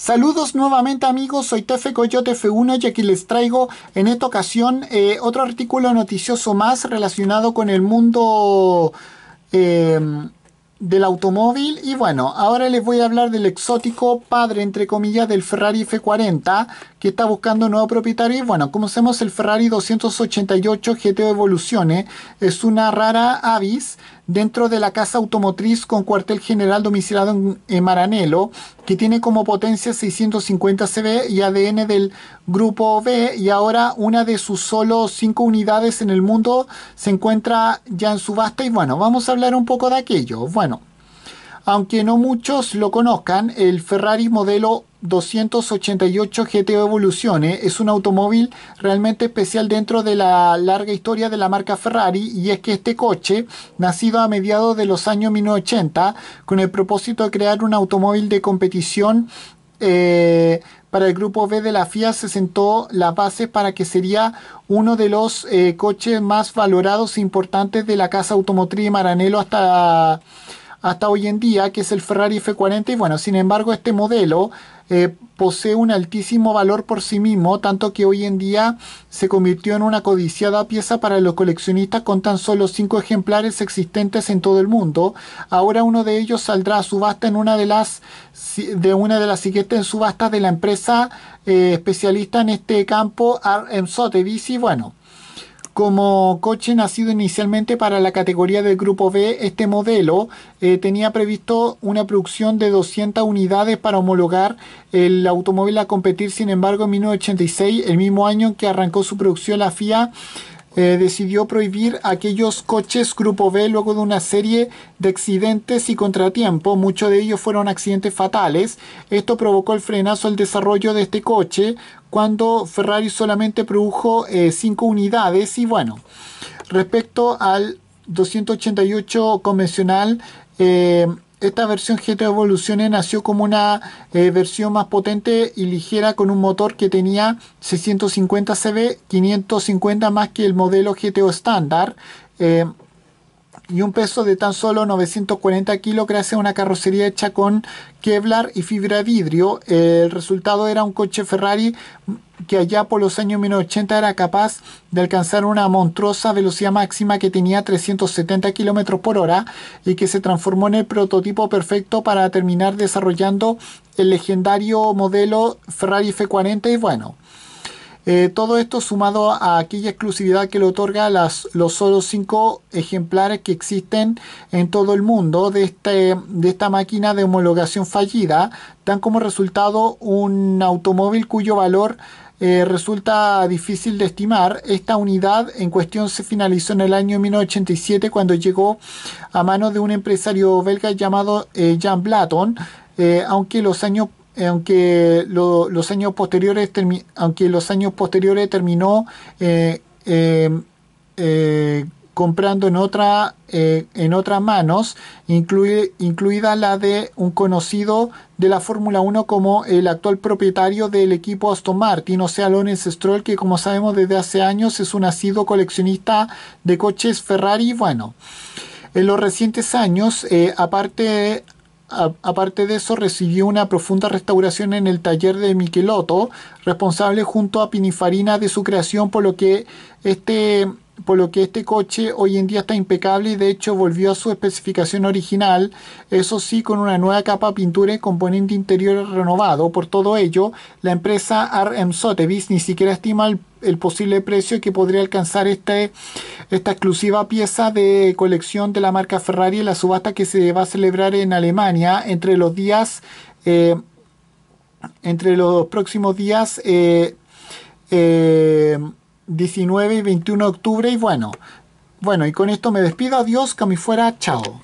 Saludos nuevamente amigos, soy Tefe Coyote F1 y aquí les traigo en esta ocasión eh, otro artículo noticioso más relacionado con el mundo... Eh, del automóvil y bueno, ahora les voy a hablar del exótico padre entre comillas del Ferrari F40 que está buscando nuevo propietario y bueno, como sabemos el Ferrari 288 GTO Evoluciones es una rara avis dentro de la casa automotriz con cuartel general domiciliado en, Maranelo Maranello que tiene como potencia 650 CV y ADN del grupo B y ahora una de sus solo 5 unidades en el mundo se encuentra ya en subasta y bueno, vamos a hablar un poco de aquello. Bueno, aunque no muchos lo conozcan, el Ferrari modelo 288 GTO Evoluciones es un automóvil realmente especial dentro de la larga historia de la marca Ferrari y es que este coche, nacido a mediados de los años 1980, con el propósito de crear un automóvil de competición eh, para el grupo B de la FIA se sentó las bases para que sería uno de los eh, coches más valorados e importantes de la casa automotriz Maranello hasta hasta hoy en día, que es el Ferrari F40. Y bueno, sin embargo, este modelo eh, posee un altísimo valor por sí mismo, tanto que hoy en día se convirtió en una codiciada pieza para los coleccionistas con tan solo cinco ejemplares existentes en todo el mundo. Ahora uno de ellos saldrá a subasta en una de las de una de las siguientes subastas de la empresa eh, especialista en este campo, RM Sotheby's. Y bueno, como coche nacido inicialmente para la categoría del Grupo B, este modelo eh, tenía previsto una producción de 200 unidades para homologar el automóvil a competir. Sin embargo, en 1986, el mismo año que arrancó su producción la FIA, eh, decidió prohibir aquellos coches Grupo B luego de una serie de accidentes y contratiempos. Muchos de ellos fueron accidentes fatales. Esto provocó el frenazo al desarrollo de este coche cuando Ferrari solamente produjo 5 eh, unidades. Y bueno, respecto al 288 convencional, eh, esta versión GTO Evoluciones nació como una eh, versión más potente y ligera con un motor que tenía 650 CV, 550 más que el modelo GTO estándar. Eh, y un peso de tan solo 940 kilos gracias a una carrocería hecha con Kevlar y fibra de vidrio. El resultado era un coche Ferrari que allá por los años 1980 era capaz de alcanzar una monstruosa velocidad máxima que tenía 370 kilómetros por hora y que se transformó en el prototipo perfecto para terminar desarrollando el legendario modelo Ferrari F40 y bueno. Eh, todo esto sumado a aquella exclusividad que le otorga las, los solo cinco ejemplares que existen en todo el mundo de, este, de esta máquina de homologación fallida, dan como resultado un automóvil cuyo valor eh, resulta difícil de estimar. Esta unidad en cuestión se finalizó en el año 1987 cuando llegó a manos de un empresario belga llamado Jean eh, Jan Blaton, aunque los años eh, aunque los años posteriores aunque los años posteriores terminó eh, eh, comprando en otra en otras manos incluida la de un conocido de la Fórmula 1 como el actual propietario del equipo Aston Martin, o sea, Lorenz Stroll, que como sabemos desde hace años es un nacido coleccionista de coches Ferrari. Bueno, en los recientes años, aparte aparte, aparte de eso, recibió una profunda restauración en el taller de Michelotto, responsable junto a Pinifarina de su creación, por lo que este por lo que este coche hoy en día está impecable y de hecho volvió a su especificación original, eso sí con una nueva capa pintura y componente interior renovado. Por todo ello, la empresa RM Sotheby's ni siquiera estima el el posible precio que podría alcanzar este, esta exclusiva pieza de colección de la marca Ferrari en la subasta que se va a celebrar en Alemania entre los días eh, entre los próximos días 19 eh, eh, y 21 de octubre y bueno bueno y con esto me despido adiós que fuera chao